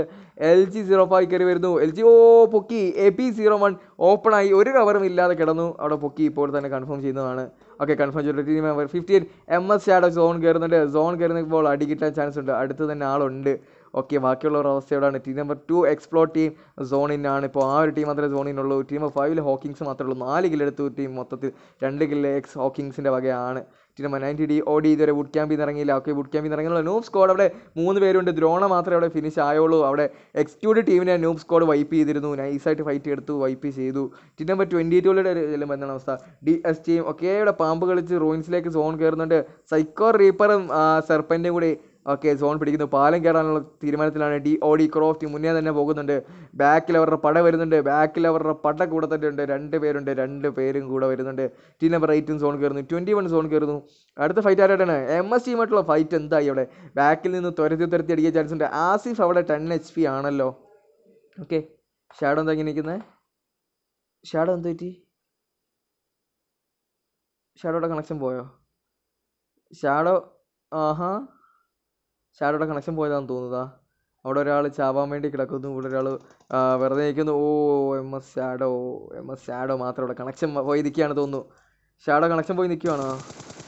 എൽ ജി സീറോ ഫൈവ് കയറി വരുന്നു എൽ ജി ഓ പൊക്കി എ പി സീറോ വൺ ഓപ്പണായി ഒരു കവറും ഇല്ലാതെ കിടന്നു അവിടെ പൊക്കി ഇപ്പോൾ തന്നെ കൺഫേം ചെയ്യുന്നതാണ് ഓക്കെ കൺഫേം ചെയ്തിട്ട് team number fifteen M S shadow zone കയറുന്നുണ്ട് സോൺ കയറുന്നപ്പോൾ അടി കിട്ടാൻ ചാൻസ് ഉണ്ട് അടുത്ത് തന്നെ ആളുണ്ട് ഓക്കെ ബാക്കിയുള്ളവരുടെ അവസ്ഥയോടാണ് team number two explore team സോണിനാണ് ഇപ്പോൾ ആ ഒരു ടീം മാത്രമേ സോണിനുള്ളൂ ടീം ഫൈവിൽ ഹോക്കിങ്സ് മാത്രമേ ഉള്ളൂ നാല് കില്ലെടുത്തു ടീം മൊത്തത്തിൽ രണ്ട് കില്ല് എക്സ് ഹോക്കിങ്സിൻ്റെ വകയാണ് ടീം നമ്പർ നയൻറ്റി ഡി ഓടി ഇതുവരെ വുഡ് ക്യാമ്പിൽ ഇറങ്ങിയില്ല ഓക്കെ വുഡ് ക്യാമ്പിൽ ഇറങ്ങുന്നുള്ള നൂബ് സ്കോഡ് അവിടെ മൂന്ന് പേരുണ്ട് ദ്രോണ മാത്രമേ അവിടെ ഫിനിഷ് ആയുള്ളൂ അവിടെ എക്സ്ക്യൂഡ് ടീമിനെ നൂബ് സ്കോഡ് വൈപ്പ് ചെയ്തിരുന്നു നൈസായിട്ട് ഫൈറ്റ് എടുത്തു വൈപ്പ് ചെയ്തു ടീം നമ്പർ ട്വൻറ്റി ടൂവിലൂടെ ചെല്ലുമ്പോൾ എന്താണ് അവസ്ഥ ഡി എസ് ടീം ഒക്കെ ഇവിടെ പാമ്പ് കളിച്ച് റൂയിൻസിലേക്ക് സോൺ കയറുന്നുണ്ട് സൈക്കോ റീപ്പറും സർപ്പൻറ്റും കൂടി ഓക്കെ സോൺ പിടിക്കുന്നു പാലം കയറാനുള്ള തീരുമാനത്തിലാണ് ഡി ഓ ഡി ക്രോഫ്റ്റ് മുന്നേ തന്നെ പോകുന്നുണ്ട് ബാക്കിൽ അവരുടെ പട വരുന്നുണ്ട് ബാക്കിൽ അവരുടെ പട കൂടെ തന്നെ ഉണ്ട് രണ്ട് പേരുണ്ട് രണ്ട് പേരും കൂടെ വരുന്നുണ്ട് ടീം നമ്പർ എയ്റ്റും സോൺ കയറുന്നു ട്വൻറ്റി വൺ സോൺ കയറുന്നു അടുത്ത ഫൈറ്റ് ആരായിട്ടാണ് എം എസ് ടീമായിട്ടുള്ള ഫൈറ്റ് എന്തായി അവിടെ ബാക്കിൽ നിന്ന് തുരത്തി തുരത്തി അടിക്കാൻ ചാൻസ് ഉണ്ട് ആസിഫ് അവിടെ ടെൻ എച്ച് പി ആണല്ലോ ഓക്കെ ഷാഡോ എന്താ ഇങ്ങനെ നിൽക്കുന്നത് ഷാഡോ എന്താ പറ്റി ഷാഡോയുടെ കണക്ഷൻ പോയോ ഷാഡോ ആഹാ ചാടോടെ കണക്ഷൻ പോയതാണെന്ന് തോന്നുന്നതാ അവിടെ ഒരാൾ ചാവാൻ വേണ്ടി കിടക്കുന്നു ഇവിടെ ഒരാൾ വെറുതെ നിൽക്കുന്നു ഓ M S shadow M S shadow മാത്രം അവിടെ കണക്ഷൻ പോയി നിൽക്കുകയാണ് തോന്നുന്നു ഷാഡോ കണക്ഷൻ പോയി നിൽക്കുകയാണോ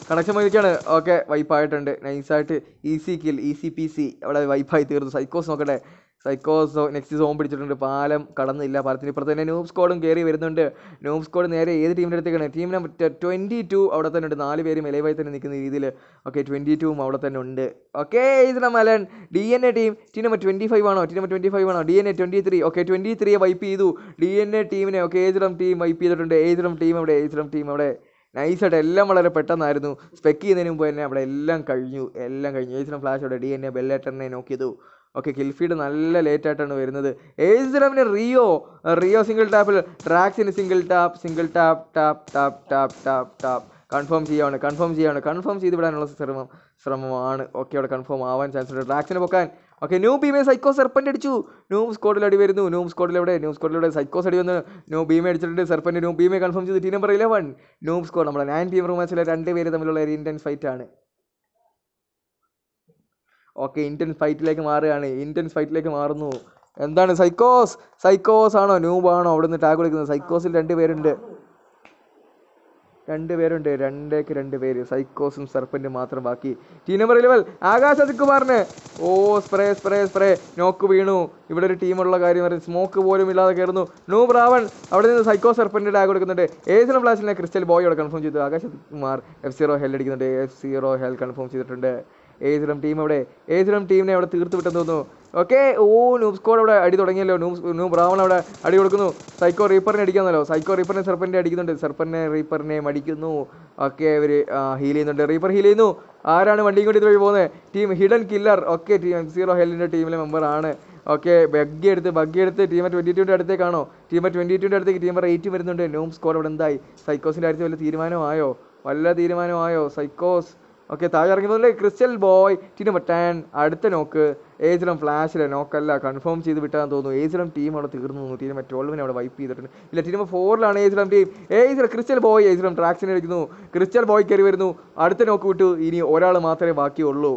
കണക്ഷൻ പോയി നിൽക്കുകയാണ് ഓക്കെ വൈപ്പായിട്ടുണ്ട് നൈസായിട്ട് easy kill easy P C അവിടെ വൈപ്പായി തീർന്നു സൈക്കോസ് നോക്കട്ടെ സൈക്കോസോ നെക്സ്റ്റ് സോം പിടിച്ചിട്ടുണ്ട് പാലം കടന്നില്ല പാലത്തിന് ഇപ്പുറത്ത് തന്നെ നൂബ് സ്ക്വാഡും കയറി വരുന്നുണ്ട് നൂബ് സ്ക്വാഡ് നേരെ ഏത് ടീമിൻ്റെ അടുത്തേക്കാണ് ടീം നമ്പർ ട്വൻറ്റി ടു അവിടെ തന്നെ ഉണ്ട് നാല് പേരും ഇലവായി തന്നെ നിൽക്കുന്ന രീതിയിൽ ഓക്കെ ട്വൻറ്റി ടുവും അവിടെ തന്നെ ഉണ്ട് ഓക്കെ ഇതിന മലൻ D N A team team number twenty five ആണോ ടീം നമ്പർ ട്വൻറ്റി ഫൈവ് ആണോ D N A twenty three okay twenty three wipe ചെയ്തു ഡി എൻ എ ടീമിനെ ഓക്കെ ഏജിലം ടീം വൈപ്പ് ചെയ്തിട്ടുണ്ട് ഏജിലം ടീം അവിടെ ഏജിലം ടീം അവിടെ നൈസായിട്ട് എല്ലാം വളരെ പെട്ടെന്നായിരുന്നു സ്പെക്ക് ചെയ്യുന്നതിന് മുമ്പ് തന്നെ അവിടെ എല്ലാം കഴിഞ്ഞു എല്ലാം കഴിഞ്ഞു ഏജിലം ഫ്ലാഷ് അവിടെ ഡി എൻ എ ബെല്ലേട്ടനെ നോക്കിയതു ഓക്കെ കിൽഫീഡ് നല്ല ലേറ്റ് ആയിട്ടാണ് വരുന്നത് ഏസ്ലമിന് റിയോ റിയോ സിംഗിൾ ടാപ്പിൽ ട്രാക്സിന് single tap single tap tap tap tap tap tap confirm ചെയ്യാണ് കൺഫേം ചെയ്യാണ് കൺഫേം ചെയ്ത് വിടാനുള്ള ശ്രമം ശ്രമമാണ് ഓക്കെ അവിടെ കൺഫേം ആവാൻ ചാൻസ് ഉണ്ട് ട്രാക്സിന് പൊക്കാൻ ഓക്കെ ന്യൂ ബീമേ സൈക്കോ സെർപ്പൻ്റ് അടിച്ചു ന്യൂ സ്കോഡിൽ അടി വരുന്നു ന്യൂ സ്കോഡിൽ എവിടെ ന്യൂ സ്കോഡിൽ എവിടെ സൈക്കോസ് അടി വന്ന് ന്യൂ ബീമെ അടിച്ചിട്ടുണ്ട് സെർപ്പൻ്റ് ന്യൂ ബീമെ കൺഫേം ചെയ്ത് team number eleven new squad നമ്മുടെ നയൻ ടീം മാച്ചിലെ രണ്ട് പേര് തമ്മിലുള്ള ഒരു ഇൻറ്റൻസ് ഫൈറ്റ് ആണ് ഓക്കെ ഇന്ത്യൻ ഫൈറ്റിലേക്ക് മാറുകയാണ് ഇന്ത്യൻ ഫൈറ്റിലേക്ക് മാറുന്നു എന്താണ് സൈക്കോസ് സൈക്കോസ് ആണോ ന്യൂബാണോ അവിടെ നിന്ന് ടാഗ് വിളിക്കുന്നത് സൈക്കോസിൽ രണ്ട് പേരുണ്ട് രണ്ട് പേരുണ്ട് രണ്ടേക്ക് രണ്ട് പേര് സൈക്കോസും സർപ്പൻറ്റും മാത്രം ബാക്കി ടീം നമ്പർ ഇലവൽ ആകാശ് അജിക്കുമാറിന് ഓ സ്പ്രേ സ്പ്രേ സ്പ്രേ നോക്ക് വീണു ഇവിടെ ഒരു ടീമുള്ള കാര്യം പറയും സ്മോക്ക് പോലും ഇല്ലാതെ കയറുന്നു നൂ ബ്രാവൺ അവിടെ നിന്ന് സൈക്കോ സർപ്പൻ്റെ ടാഗ് കൊടുക്കുന്നുണ്ട് ഏസിനും ഫ്ലാഷിനെ ക്രിസ്റ്റൽ ബോയോട് കൺഫേം ചെയ്തു Akash Kumar F zero hell അടിക്കുന്നുണ്ട് എഫ് സീറോ ഹെൽ കൺഫേം ചെയ്തിട്ടുണ്ട് ഏതിലും ടീം അവിടെ ഏതിലും ടീമിനെ അവിടെ തീർത്ത് വിട്ടെന്ന് തോന്നുന്നു ഓക്കെ ഓ നൂബ് സ്കോഡ് അവിടെ അടി തുടങ്ങിയല്ലോ നൂബ് നൂബ് ബ്രാവൺ അവിടെ അടി കൊടുക്കുന്നു സൈക്കോ റീപ്പറിനെ അടിക്കാന്നല്ലോ സൈക്കോ റീപ്പറിനെ സെർപ്പറിനെ അടിക്കുന്നുണ്ട് സെർപ്പറിനെ റീപ്പറിനെ അടിക്കുന്നു ഓക്കെ അവർ ഹീൽ ചെയ്യുന്നുണ്ട് റീപ്പർ ഹീൽ ചെയ്യുന്നു ആരാണ് വണ്ടിയും കൂടി ഇതുവഴി പോകുന്നത് team hidden killer okay team M zero ഹെല്ലിൻ്റെ ടീമിലെ മെമ്പറാണ് ഓക്കെ ബഗ്ഗി എടുത്ത് ബഗ്ഗി എടുത്ത് ടീമ ട്വൻറ്റി ടുവിൻ്റെ അടുത്തേക്കാണോ ടീമ ട്വൻറ്റി ടുവിൻ്റെ അടുത്തേക്ക് ടീമർ എയ്റ്റ് വരുന്നുണ്ട് നോം സ്കോർ അവിടെ എന്തായി സൈക്കോസിൻ്റെ അടുത്ത് വല്ല തീരുമാനമായോ വല്ല തീരുമാനമായോ സൈക്കോസ് ഓക്കെ താഴെ ഇറങ്ങുന്നതിലെ ക്രിസ്റ്റൽ ബോയ് ടീം നമ്പർ അടുത്ത നോക്ക് ഏജിലും ഫ്ലാഷിലെ നോക്കല്ല കൺഫേം ചെയ്ത് വിട്ടാന്ന് തോന്നുന്നു ഏജിലും ടീം അവിടെ തീർന്നു തോന്നുന്നു ടീം ട്വൽവിനെ അവിടെ വൈപ്പ് ചെയ്തിട്ടുണ്ട് ഇല്ല ടീം ഫോറിലാണ് ഏജിലും ടീം ഏജിൽ ക്രിസ്റ്റൽ ബോയ് ഏജിലും ട്രാക്സിനെ അടിക്കുന്നു ക്രിസ്റ്റൽ ബോയ് കയറി വരുന്നു അടുത്ത നോക്ക് വിട്ടു ഇനി ഒരാൾ മാത്രമേ ബാക്കിയുള്ളൂ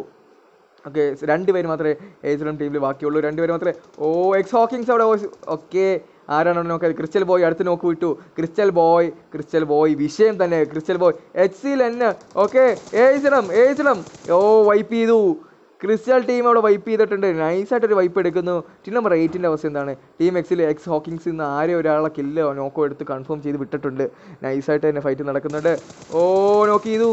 ഓക്കെ രണ്ടുപേര് മാത്രമേ ഏജിലും ടീമിൽ ബാക്കിയുള്ളൂ രണ്ടുപേര് മാത്രമേ ഓ എക്സ് ഹോക്കിങ്സ് അവിടെ ഓക്കെ ആരാണ് നോക്കിയത് ക്രിസ്റ്റൽ ബോയ് അടുത്ത് നോക്ക് വിട്ടു ക്രിസ്റ്റൽ ബോയ് ക്രിസ്റ്റൽ ബോയ് വിഷയം തന്നെ ക്രിസ്റ്റൽ ബോയ് എച്ച് സിയിൽ എന്നെ ഓക്കെ ഏഴ്ചണം ഏഴ്ചണം ഓ വൈപ്പ് ചെയ്തു ക്രിസ്റ്റൽ ടീം അവിടെ വൈപ്പ് ചെയ്തിട്ടുണ്ട് നൈസായിട്ടൊരു വൈപ്പ് എടുക്കുന്നു ടീം നമ്പർ എയ്റ്റിൻ്റെ അവസ്ഥ എന്താണ് ടീം എക്സിൽ എക്സ് ഹോക്കിങ്സ് നിന്ന് ആരെ ഒരാളെ കില്ല് നോക്കോ എടുത്ത് കൺഫേം ചെയ്ത് വിട്ടിട്ടുണ്ട് നൈസായിട്ട് തന്നെ ഫൈറ്റ് നടക്കുന്നുണ്ട് ഓ നോക്ക് ചെയ്തു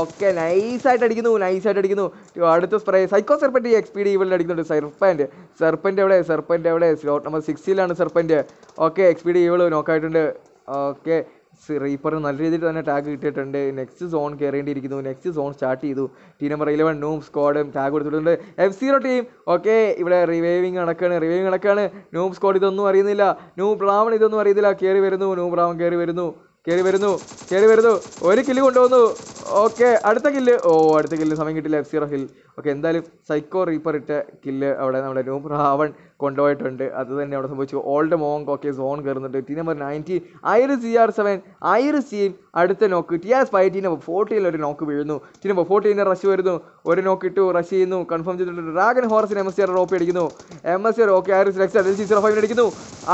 ഓക്കെ നൈസായിട്ട് അടിക്കുന്നു നൈസായിട്ട് അടിക്കുന്നു അടുത്ത spray psycho serpent X P D ഇവളിൽ അടിക്കുന്നുണ്ട് സെർപ്പൻറ്റ് സെർപ്പൻറ്റ് എവിടെ സെർപ്പൻറ്റ് എവിടെ സ്ലോട്ട് നമ്പർ സിക്സിലാണ് serpent okay X P D evil നോക്കായിട്ടുണ്ട് ഓക്കെ റീപ്പർ നല്ല രീതിയിൽ തന്നെ ടാഗ് കിട്ടിയിട്ടുണ്ട് നെക്സ്റ്റ് സോൺ കയറേണ്ടിയിരിക്കുന്നു നെക്സ്റ്റ് സോൺ സ്റ്റാർട്ട് ചെയ്തു ടീം നമ്പർ ഇലവൻ നൂം സ്കോഡും ടാഗ് കൊടുത്തിട്ടുണ്ട് എഫ് സീറോ ടീം ഓക്കെ ഇവിടെ റിവൈവിങ് നടക്കാണ് റിവൈവിങ് നടക്കാണ് നൂം സ്കോഡ് ഇതൊന്നും അറിയുന്നില്ല നൂ ബ്രാവൺ ഇതൊന്നും അറിയുന്നില്ല കയറി വരുന്നു നൂ ബ്രാവൺ കയറി വരുന്നു കയറി വരുന്നു കയറി വരുന്നു ഒരു കില്ല് കൊണ്ടുപോകുന്നു ഓക്കെ അടുത്ത കില്ല് ഓ അടുത്ത കില്ല് സമയം കിട്ടില്ല എഫ് സി ഹിൽ ഓക്കെ എന്തായാലും സൈക്കോ റീപ്പർ ഇട്ട കില്ല് അവിടെ നമ്മുടെ നൂം റാവൺ കൊണ്ടുപോയിട്ടുണ്ട് അത് തന്നെ അവിടെ സംഭവിച്ചു ഓൾഡ് മോങ്ക് ഓക്കെ സോൺ കയറുന്നുണ്ട് ടീം നമ്പർ നയൻറ്റീൻ ഐറ് സി ആർ സെവൻ ഐറ് സിയും അടുത്ത നോക്ക് ടി ആസ് ഫൈവ് ടീ നമ്പർ ഒരു നോക്ക് വീഴുന്നു ടീം നമ്പർ ഫോർട്ടീൻ്റെ റഷ് വരുന്നു ഒരു നോക്ക് ഇട്ടു റഷ് ചെയ്യുന്നു കൺഫേം ചെയ്തിട്ടുണ്ട് ഡ്രാഗൻ ഹോർസിൻ എം എസ് ആർ റോപ്പ് അടിക്കുന്നു M S R okay Iris Rex അതിൽ സി സീസർ ഫൈവ് അടിക്കുന്നു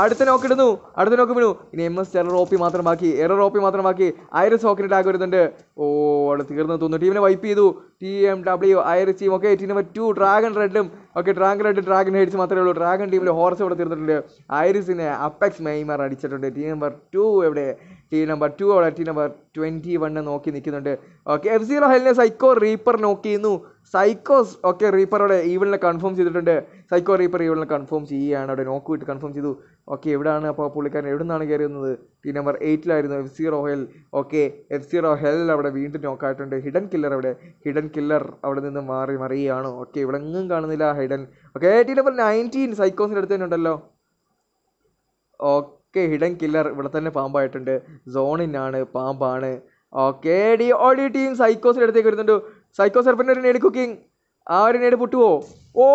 അടുത്ത നോക്ക് ഇടുന്നു അടുത്ത നോക്ക് വീണു ഇനി എം എസ് ആർ റോപ്പി മാത്രം ബാക്കി എറർ റോപ്പി മാത്രം ബാക്കി ഐറിസ് ഹോക്കിന് ടാഗ് വരുന്നുണ്ട് ഓ അവിടെ തീർന്നു തോന്നുന്നു ടീമിനെ വൈപ്പ് ചെയ്തു ടി എം ഡബ്ല്യു ഐറിച്ചിയും ഒക്കെ എയ്റ്റ് നമ്പർ ടു ഡ്രാഗൺ റെഡും okay dragon red dragon heads മാത്രമേ ഉള്ളൂ ഡ്രാഗൺ ടീമിൽ ഹോർസ് ഇവിടെ തീർന്നിട്ടുണ്ട് ഐറിസിനെ അപ്പെക്സ് മെയ്മർ അടിച്ചിട്ടുണ്ട് ടീം നമ്പർ ടു എവിടെ ടി നമ്പർ ടു അവിടെ ടി നമ്പർ ട്വൻറ്റി വണ്ണ് നോക്കി നിൽക്കുന്നുണ്ട് ഓക്കെ എഫ് സീറോ ഹെലിനെ സൈക്കോ റീപ്പർ നോക്കി നോക്കിയിരുന്നു സൈക്കോസ് ഓക്കെ റീപ്പറോടെ ഈവിളിനെ കൺഫേം ചെയ്തിട്ടുണ്ട് സൈക്കോ റീപ്പർ ഈവിളിനെ കൺഫേം ചെയ്യുകയാണ് അവിടെ നോക്ക് കൺഫേം ചെയ്തു ഓക്കെ എവിടെയാണ് അപ്പോൾ പുള്ളിക്കാരൻ എവിടെ നിന്നാണ് കയറുന്നത് ടീം നമ്പർ എയ്റ്റിലായിരുന്നു F zero hell okay F zero hell അവിടെ വീണ്ടും നോക്കായിട്ടുണ്ട് ഹിഡൻ കില്ലർ അവിടെ ഹിഡൻ കില്ലർ അവിടെ നിന്ന് മാറി മറിയുകയാണ് ഓക്കെ ഇവിടെ എങ്ങും കാണുന്നില്ല hidden okay T number nineteen സൈക്കോസിൻ്റെ അടുത്ത് തന്നെ ഉണ്ടല്ലോ ഓക്കെ ഒക്കെ ഹിഡൻ കില്ലർ ഇവിടെ തന്നെ പാമ്പായിട്ടുണ്ട് സോണിനാണ് പാമ്പാണ് ഓക്കെ ഡി ഓഡി ടീം സൈക്കോസിൻ്റെ അടുത്തേക്ക് വരുന്നുണ്ട് സൈക്കോ സെർപ്പൻ്റെ ഒരു നേടി കുക്കിംഗ് ആ ഒരു നേടി പൊട്ടുവോ ഓ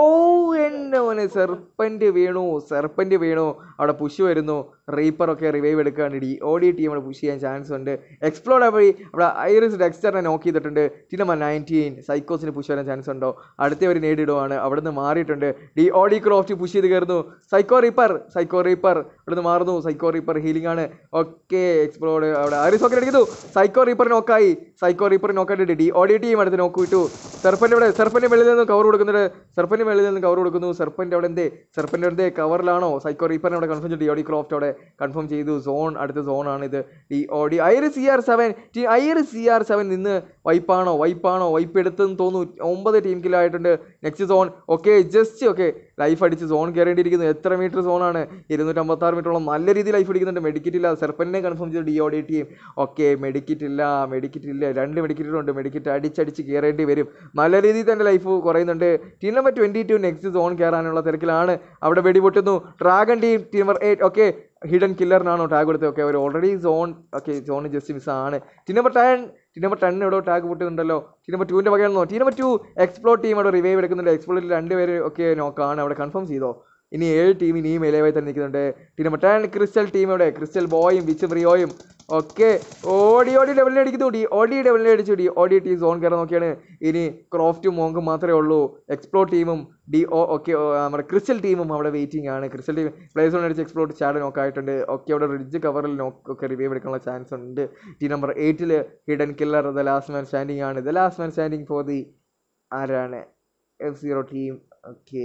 എന്നെ മോനെ സെർപ്പൻ്റ് വീണു സെർപ്പൻ്റ് വീണു അവിടെ പുഷ് വരുന്നു റീപ്പറൊക്കെ റിവൈവ് എടുക്കുകയാണെങ്കിൽ ഒ ഡി ടീം പുഷ് ചെയ്യാൻ ചാൻസ് ഉണ്ട് എക്സ്പ്ലോർ വഴി അവിടെ ഐറിസ് ഡെക്സ്റ്ററിനെ നോക്ക് ചെയ്തിട്ടുണ്ട് ടീം നയൻറ്റീൻ സൈക്കോസിന് പുഷ് വരാൻ ചാൻസ് ഉണ്ടോ അടുത്ത ഒരു നേടിയിടുവാണ് അവിടെ നിന്ന് മാറിയിട്ടുണ്ട് D O D Croft push ചെയ്ത് കയറുന്നു സൈക്കോ റീപ്പർ സൈക്കോ റീപ്പർ അവിടെ നിന്ന് മാറുന്നു സൈക്കോ റീപ്പർ ഹീലിംഗ് ആണ് ഓക്കെ എക്സ്പ്ലോർ അവിടെ ഐറിസ് ഒക്കെ അടിക്കുന്നു സൈക്കോ റീപ്പർ നോക്കായി സൈക്കോ റീപ്പർ നോക്കായിട്ട് ഡി ഒ ഡി ടീം അടുത്ത് നോക്ക് വിട്ടു സെർപ്പൻ്റെ ഇവിടെ സെർപ്പൻ്റെ വെളിയിൽ നിന്ന് കവർ കൊടുക്കുന്നുണ്ട് സെർപ്പൻ്റെ വെളിയിൽ നിന്ന് കവർ കൊടുക്കുന്നു സെർപ്പൻ്റെ അവിടെ എന്തേ സെർപ്പൻ്റെ അവിടെ കവറിലാണോ സൈക്കോ റീപ്പറിനെ അവിടെ കൺഫ്യൂൺ ഡി ഒ ഡി ക്രോഫ്റ്റ് അവിടെ കൺഫേം ചെയ്തു സോൺ അടുത്ത സോണാണ് ഇത് D O D Iris C R seven team Iris C R seven നിന്ന് വൈപ്പാണോ വൈപ്പാണോ വൈപ്പ് എടുത്തെന്ന് തോന്നുന്നു ഒമ്പത് ടീം കിലായിട്ടുണ്ട് next zone okay just okay life അടിച്ച് സോൺ കയറേണ്ടിയിരിക്കുന്നു എത്ര മീറ്റർ സോണാണ് ഇരുന്നൂറ്റമ്പത്താറ് മീറ്ററോളം നല്ല രീതിയിൽ ലൈഫ് അടിക്കുന്നുണ്ട് മെഡിക്കറ്റ് ഇല്ല സെർപ്പനെ കൺഫേം ചെയ്തു D O D team okay മെഡിക്കറ്റ് ഇല്ല മെഡിക്കറ്റ് ഇല്ല രണ്ട് മെഡിക്കറ്റുകളുണ്ട് മെഡിക്കറ്റ് അടിച്ചടിച്ച് കയറേണ്ടി വരും നല്ല രീതിയിൽ തന്നെ ലൈഫ് കുറയുന്നുണ്ട് team number twenty two next zone കയറാനുള്ള തിരക്കിലാണ് അവിടെ വെടിപൊട്ടുന്നു dragon team team number eight okay hidden killer tag കൊടുത്തത് ഓക്കെ അവർ already zone okay zone just miss ആണ് team number ten team number ten എവിടെ ടാഗ് പൊട്ടുന്നുണ്ടല്ലോ ടീം നമ്പർ ടുവിൻ്റെ വകയാണെന്നോ team number two explore team അവിടെ റിവൈവ് എടുക്കുന്നുണ്ട് എക്സ്പ്ലോറിൽ രണ്ട് പേര് ഒക്കെ നോക്കാണ് അവിടെ കൺഫേം ചെയ്തോ ഇനി ഏഴ് ടീം ഇനിയും മേലേവായി തന്നെ നിൽക്കുന്നുണ്ട് പിന്നെ മറ്റേ ക്രിസ്റ്റൽ ടീം ക്രിസ്റ്റൽ ബോയും വിച്ച് ഫ്രിയോയും ഒക്കെ ഓടി ഓടി ഡബിൾ അടിക്കുന്നു ഡി ഓടി ഡബിൾ അടിച്ചു ഡി ഓടി ടീം സോൺ കയറാൻ നോക്കിയാണ് ഇനി ക്രോഫ്റ്റും മോങ്കും മാത്രമേ ഉള്ളൂ എക്സ്പ്ലോർ ടീമും ഡി ഒ ഒക്കെ നമ്മുടെ ക്രിസ്റ്റൽ ടീമും അവിടെ വെയിറ്റിംഗ് ആണ് ക്രിസ്റ്റൽ ടീം പ്ലേ സോൺ അടിച്ച് എക്സ്പ്ലോർ ചാഡ് നോക്കായിട്ടുണ്ട് ഒക്കെ അവിടെ റിഡ്ജ് കവറിൽ നോക്കൊക്കെ റിവൈവ് എടുക്കാനുള്ള ചാൻസ് ഉണ്ട് ടി നമ്പർ എയ്റ്റിൽ hidden killer the last man standing ആണ് the last man standing for the ആരാണ് F zero team okay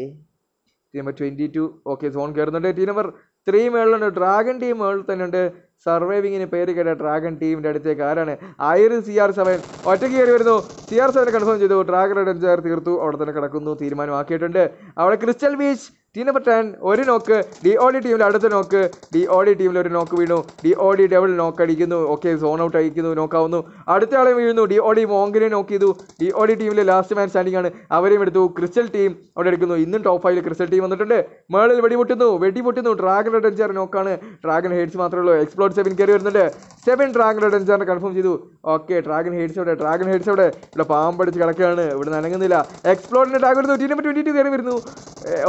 team twenty two okay zone കയറുന്നുണ്ട് ടീം നമ്പർ ത്രീ മേളിലുണ്ട് ഡ്രാഗൺ ടീം മേളിൽ ഉണ്ട് സർവൈവിങ്ങിന് പേര് കേട്ട ഡ്രാഗൺ ടീമിൻ്റെ അടുത്തേക്ക് ആരാണ് ആയിരം സി ആർ സെവൻ ഒറ്റയ്ക്ക് കയറി വരുന്നു സി ആർ സെവൻ കൺഫേം ചെയ്തു ഡ്രാഗൺ അഡ്വഞ്ചർ തീർത്തു അവിടെ തന്നെ കിടക്കുന്നു തീരുമാനമാക്കിയിട്ടുണ്ട് അവിടെ crystal beach team number ten ഒരു നോക്ക് ഡി ഒ ഡി ടീമിൽ അടുത്ത നോക്ക് ഡി ഒ ഡി ടീമിൽ ഒരു നോക്ക് വീണു ഡി ഒ ഡി ഡബിൾ നോക്ക് അടിക്കുന്നു ഓക്കെ സോൺ ഔട്ട് അടിക്കുന്നു നോക്കാവുന്നു അടുത്ത ആളെ വീഴുന്നു ഡി ഒ ഡി മോങ്കിനെ നോക്ക് ചെയ്തു ഡി ഒ ഡി ടീമിലെ ലാസ്റ്റ് മാൻ സ്റ്റാൻഡിംഗ് ആണ് അവരെയും എടുത്തു ക്രിസ്റ്റൽ ടീം അവിടെ എടുക്കുന്നു ഇന്നും ടോപ്പ് ഫൈവിൽ ക്രിസ്റ്റൽ ടീം വന്നിട്ടുണ്ട് മേളിൽ വെടിപൊട്ടുന്നു വെടിപൊട്ടുന്നു ഡ്രാഗൺ അടിച്ചാർ നോക്കാണ് ഡ്രാഗൺ ഹെഡ്സ് മാത്രമേ ഉള്ളൂ എക്സ്പ്ലോഡ് സെവൻ കയറി വരുന്നുണ്ട് സെവൻ ഡ്രാഗൺ ഇവിടെ കൺഫേം ചെയ്തു ഓക്കെ ഡ്രാഗൺ ഹെഡ്സ് അവിടെ ഡ്രാഗൺ ഹെഡ്സ് ഇവിടെ ഇവിടെ പാമ്പടിച്ച് കിടക്കുകയാണ് ഇവിടെ നനങ്ങുന്നില്ല എക്സ്പ്ലോറിൻ്റെ ഡ്രാഗൺ എടുത്തു ടീം ട്വൻറ്റി ടു കയറി വരുന്നു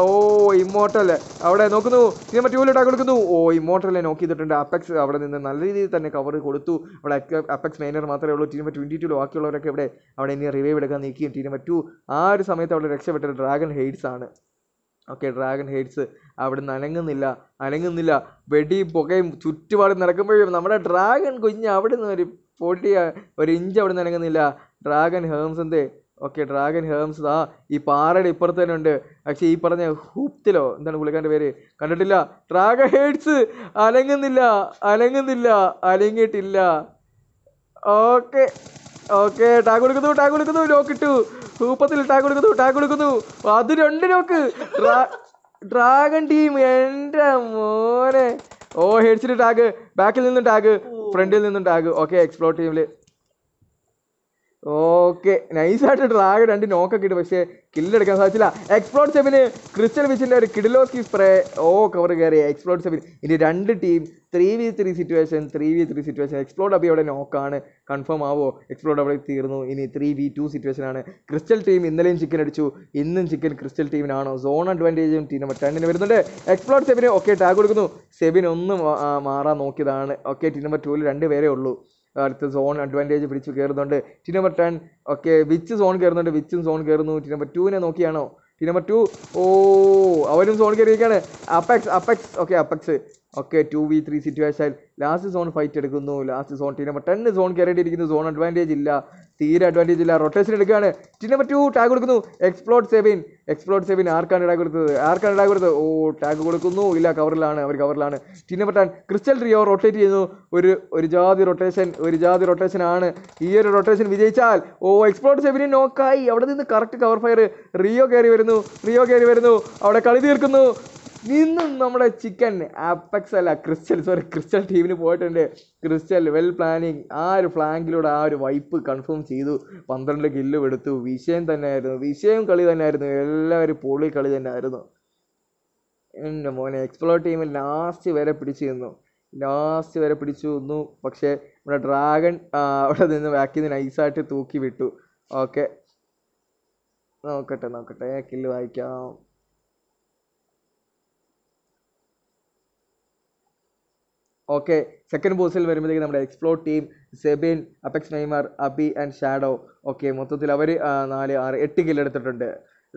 ഓ ഇമോട്ടൽ അവിടെ നോക്കുന്നു ടീം ടൂവിൽ ഡ്രാഗൺ എടുക്കുന്നു ഓ ഇമോട്ടലിനെ നോക്കി ചെയ്തിട്ടുണ്ട് അപ്പെക്സ് അവിടെ നിന്ന് നല്ല രീതിയിൽ തന്നെ കവർ കൊടുത്തു അവിടെ അപ്പക്സ് മെയിനർ മാത്രമേ ഉള്ളൂ ടീം ട്വൻറ്റി ടു ബാക്കിയുള്ളവരൊക്കെ ഇവിടെ അവിടെ ഇനി റിവൈവ് എടുക്കാൻ നിൽക്കുകയും ടീം ടു ആ ഒരു സമയത്ത് അവിടെ രക്ഷപ്പെട്ട ഡ്രാഗൺ ഹെയ്ഡ്സ് ആണ് ഓക്കെ ഡ്രാഗൺ ഹെയ്ഡ്സ് നിന്ന് അനങ്ങുന്നില്ല അനങ്ങുന്നില്ല വെടിയും പുകയും ചുറ്റുപാടും നടക്കുമ്പോഴും നമ്മുടെ ഡ്രാഗൺ കുഞ്ഞ് നിന്ന് ഒരു പൊടിയ ഒരു ഇഞ്ച് നിന്ന് അനങ്ങുന്നില്ല ഡ്രാഗൺ ഹേംസിൻ്റെ ഓക്കെ ഡ്രാഗൺ ഹേംസ് ആ ഈ പാറയുടെ ഇപ്പുറത്ത് തന്നെ ഉണ്ട് പക്ഷേ ഈ പറഞ്ഞ ഹൂപ്തിലോ എന്താണ് പുള്ളിക്കാരൻ്റെ പേര് കണ്ടിട്ടില്ല ഡ്രാഗൺ ഹേഡ്സ് അനങ്ങുന്നില്ല അനങ്ങുന്നില്ല അനങ്ങിയിട്ടില്ല ഓക്കെ ഓക്കെ ടാഗ് കൊടുക്കുന്നു ടാഗ് കൊടുക്കുന്നു ഇട്ടു ഹൂപ്പത്തിൽ ടാഗ് കൊടുക്കുന്നു ടാഗ് കൊടുക്കുന്നു അത് രണ്ട് ലോക്ക് ഡ്രാഗൺ ടീം എൻ്റെ മോനെ ഓ ഹെഡ്സിൽ ടാഗ് ബാക്കിൽ നിന്നും ടാഗ് ഫ്രണ്ടിൽ നിന്നും ടാഗ് ഓക്കെ എക്സ്പ്ലോർ ടീമിൽ ഓക്കെ നൈസായിട്ട് ഡ്രാഗ് രണ്ട് നോക്കൊക്കെ ഇട്ട് പക്ഷേ കില്ലെടുക്കാൻ സാധിച്ചില്ല എക്സ്പ്ലോഡ് സെവന് ക്രിസ്റ്റൽ വിച്ചിൻ്റെ ഒരു കിഡിലോസ്കി സ്പ്രേ ഓ കവർ കയറി എക്സ്പ്ലോഡ് സെവൻ ഇനി രണ്ട് team three V three situation three V three situation explode അപ്പോൾ ഇവിടെ നോക്കാണ് കൺഫേം ആവോ എക്സ്പ്ലോഡ് അവിടെ തീർന്നു ഇനി ത്രീ വി ടു സിറ്റുവേഷനാണ് ക്രിസ്റ്റൽ ടീം ഇന്നലെയും ചിക്കൻ അടിച്ചു ഇന്നും ചിക്കൻ ക്രിസ്റ്റൽ ടീമിനാണോ സോൺ അഡ്വാൻറ്റേജും ടീം നമ്പർ ടെന്നിന് വരുന്നുണ്ട് എക്സ്പ്ലോഡ് സെവന് ഓക്കെ ടാഗ് കൊടുക്കുന്നു സെബിൻ ഒന്ന് മാറാൻ നോക്കിയതാണ് ഓക്കെ ടീം നമ്പർ ടുവിൽ രണ്ട് പേരേ ഉള്ളൂ അടുത്ത സോൺ അഡ്വാൻറ്റേജ് പിടിച്ച് കയറുന്നുണ്ട് T number ten okay Witch zone കയറുന്നുണ്ട് വിച്ചും സോൺ കയറുന്നു ടി നമ്പർ ടുവിനെ നോക്കിയാണോ ടി നമ്പർ ടു ഓ അവരും സോൺ കയറിയിരിക്കുകയാണ് Apex Apex okay Apex okay two v three situation last zone fight എടുക്കുന്നു last zone T number ten zone കയറേണ്ടിയിരിക്കുന്നു സോൺ അഡ്വാൻറ്റേജ് ഇല്ല തീരെ അഡ്വാൻറ്റേജ് ഇല്ല റൊട്ടേഷൻ എടുക്കുകയാണ് ടിന്നമ്പർ പറ്റൂ ടാഗ് കൊടുക്കുന്നു എക്സ്പ്ലോഡ് സെവിൻ എക്സ്പ്ലോഡ് സെവിൻ ആർക്കാണ് ടാഗ് കൊടുത്തത് ആർക്കാണ് ടാഗ് കൊടുത്തത് ഓ ടാഗ് കൊടുക്കുന്നു ഇല്ല കവറിലാണ് അവർ കവറിലാണ് ടിന്നമ്പർ പറ്റാൻ ക്രിസ്റ്റൽ റിയോ റൊട്ടേറ്റ് ചെയ്യുന്നു ഒരു ഒരു ജാതി റൊട്ടേഷൻ ഒരു ജാതി റൊട്ടേഷൻ ആണ് ഈ ഒരു റൊട്ടേഷൻ വിജയിച്ചാൽ ഓ എക്സ്പ്ലോഡ് സെവിൻ നോക്കായി അവിടെ നിന്ന് കറക്റ്റ് കവർ ഫയർ റിയോ കയറി വരുന്നു റിയോ കയറി വരുന്നു അവിടെ കളി തീർക്കുന്നു ഇന്നും നമ്മുടെ ചിക്കൻ അപ്പക്സ് അല്ല ക്രിസ്റ്റൽ സോറി ക്രിസ്റ്റൽ ടീമിന് പോയിട്ടുണ്ട് ക്രിസ്റ്റൽ വെൽ പ്ലാനിങ് ആ ഒരു ഫ്ലാങ്കിലൂടെ ആ ഒരു വൈപ്പ് കൺഫേം ചെയ്തു പന്ത്രണ്ട് കില്ലും എടുത്തു വിഷയം തന്നെയായിരുന്നു വിഷയം കളി തന്നെയായിരുന്നു എല്ലാവരും പൊളി കളി തന്നെയായിരുന്നു എൻ്റെ മോനെ എക്സ്പ്ലോർ ടീമിൽ ലാസ്റ്റ് വരെ പിടിച്ചു നിന്നു ലാസ്റ്റ് വരെ പിടിച്ചു നിന്നു പക്ഷേ നമ്മുടെ ഡ്രാഗൺ അവിടെ നിന്ന് ബാക്കിൽ നിന്ന് നൈസായിട്ട് തൂക്കി വിട്ടു ഓക്കെ നോക്കട്ടെ നോക്കട്ടെ കില്ല് വായിക്കാം ഓക്കെ സെക്കൻഡ് ബോസിൽ വരുമ്പോഴത്തേക്ക് നമ്മുടെ explore team Sebin Apex Neymar Abi and Shadow okay മൊത്തത്തിൽ അവർ നാല് ആറ് എട്ട് കില്ലെടുത്തിട്ടുണ്ട്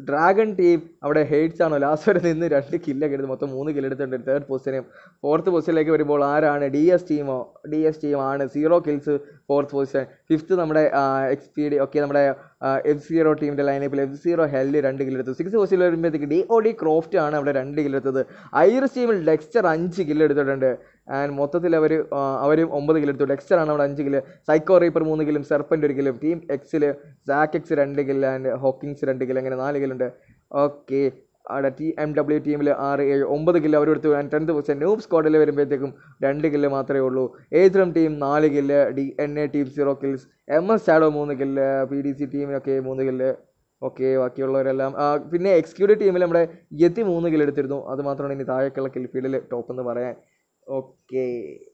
ഡ്രാഗൺ ടീം അവിടെ ഹെയ്റ്റ്സ് ആണോ ലാസ്റ്റ് വരെ നിന്ന് രണ്ട് കില്ലൊക്കെ എടുത്ത് മൊത്തം മൂന്ന് കില്ലെടുത്തിട്ടുണ്ട് തേർഡ് പൊസിഷനും ഫോർത്ത് പൊസിഷനിലേക്ക് വരുമ്പോൾ ആരാണ് ഡി എസ് ടീമോ ഡി എസ് ടീമാണ് zero kills fourth position fifth നമ്മുടെ എക്സ് പി ഡി ഒക്കെ നമ്മുടെ എഫ് സീറോ ടീമിൻ്റെ ലൈനപ്പിൽ എഫ് സീറോ ഹെല്ലി രണ്ട് കില്ലെടുത്തു സിക്സ് പൊസിഷനിൽ വരുമ്പോഴത്തേക്ക് ഡി ഒ ഡി ക്രോഫ്റ്റ് ആണ് അവിടെ രണ്ട് കില്ലെടുത്തത് ഐറിസ് ടീമിൽ ഡെക്സ്റ്റർ അഞ്ച് കില്ലെടുത്തിട്ടുണ്ട് ആൻഡ് മൊത്തത്തിൽ അവർ അവരും ഒമ്പത് കിലോ എടുത്തു ഡെക്സ്റ്റർ ആണ് അവിടെ അഞ്ച് കിലോ സൈക്കോ റീപ്പർ മൂന്ന് കിലും സെർപ്പൻ്റ് ഒരു കിലും ടീം എക്സിൽ സാക്ക് എക്സ് രണ്ട് കിലോ ആൻഡ് ഹോക്കിങ്സ് രണ്ട് കിലോ അങ്ങനെ നാല് കിലോ ഉണ്ട് ഓക്കെ അവിടെ ടി എം ഡബ്ല്യു ടീമിൽ ആറ് ഏഴ് ഒമ്പത് കില്ല് അവരെടുത്തു ടെൻത്ത് പൊസിഷൻ ന്യൂബ് സ്ക്വാഡിൽ വരുമ്പോഴത്തേക്കും രണ്ട് കില്ല് മാത്രമേ ഉള്ളൂ ഏത്രം ടീം നാല് kill D N A team zero kills M S Shadow മൂന്ന് കില്ല് പി ഡി സി ടീമിനൊക്കെ മൂന്ന് കില്ല് ഓക്കെ ബാക്കിയുള്ളവരെല്ലാം പിന്നെ എക്സിക്യൂട്ടീവ് ടീമിൽ നമ്മുടെ യത്തി മൂന്ന് കില്ല് എടുത്തിരുന്നു അത് മാത്രമാണ് ഇനി താഴേക്കുള്ള ഫീൽഡിൽ ടോപ്പ് എന്ന് പറയാൻ ഓക്കേ